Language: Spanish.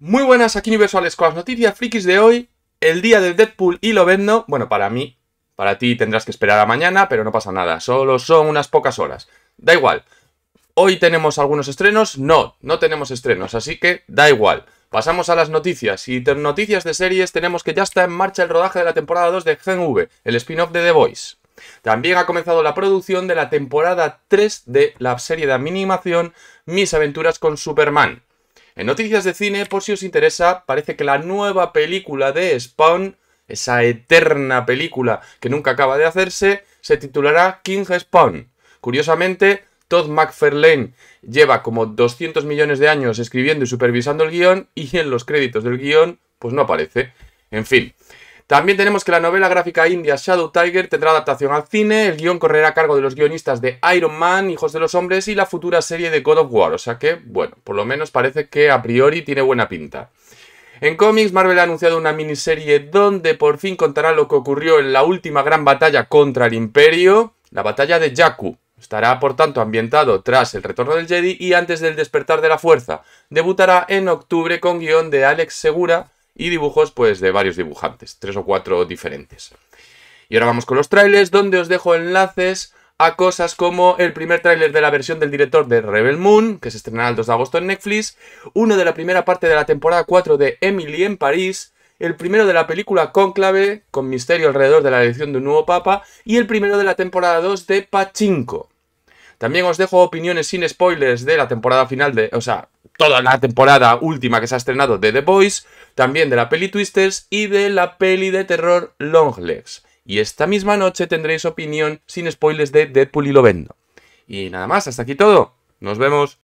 Muy buenas, aquí Universales con las noticias frikis de hoy, el día de Deadpool y lo vendo, bueno, para mí, para ti tendrás que esperar a mañana, pero no pasa nada, solo son unas pocas horas, da igual. Hoy tenemos algunos estrenos, no, no tenemos estrenos, así que da igual. Pasamos a las noticias, y noticias de series tenemos que ya está en marcha el rodaje de la temporada 2 de Gen V, el spin-off de The Voice. También ha comenzado la producción de la temporada 3 de la serie de animación Mis aventuras con Superman. En noticias de cine, por si os interesa, parece que la nueva película de Spawn, esa eterna película que nunca acaba de hacerse, se titulará King Spawn. Curiosamente, Todd McFarlane lleva como 200 millones de años escribiendo y supervisando el guión y en los créditos del guión pues no aparece. En fin, también tenemos que la novela gráfica india Shadow Tiger tendrá adaptación al cine, el guión correrá a cargo de los guionistas de Iron Man, Hijos de los Hombres y la futura serie de God of War, o sea que, bueno, por lo menos parece que a priori tiene buena pinta. En cómics, Marvel ha anunciado una miniserie donde por fin contará lo que ocurrió en la última gran batalla contra el Imperio, la batalla de Jakku. Estará, por tanto, ambientado tras el retorno del Jedi y antes del despertar de la fuerza. Debutará en octubre con guión de Alex Segura, y dibujos pues de varios dibujantes, tres o cuatro diferentes. Y ahora vamos con los trailers, donde os dejo enlaces a cosas como el primer tráiler de la versión del director de Rebel Moon, que se estrenará el 2 de agosto en Netflix, uno de la primera parte de la temporada 4 de Emily en París, el primero de la película Cónclave, con misterio alrededor de la elección de un nuevo papa, y el primero de la temporada 2 de Pachinko. También os dejo opiniones sin spoilers de la temporada final de, o sea, toda la temporada última que se ha estrenado de The Boys, también de la peli Twisters y de la peli de terror Long Legs. Y esta misma noche tendréis opinión sin spoilers de Deadpool y Vendo. Y nada más, hasta aquí todo. Nos vemos.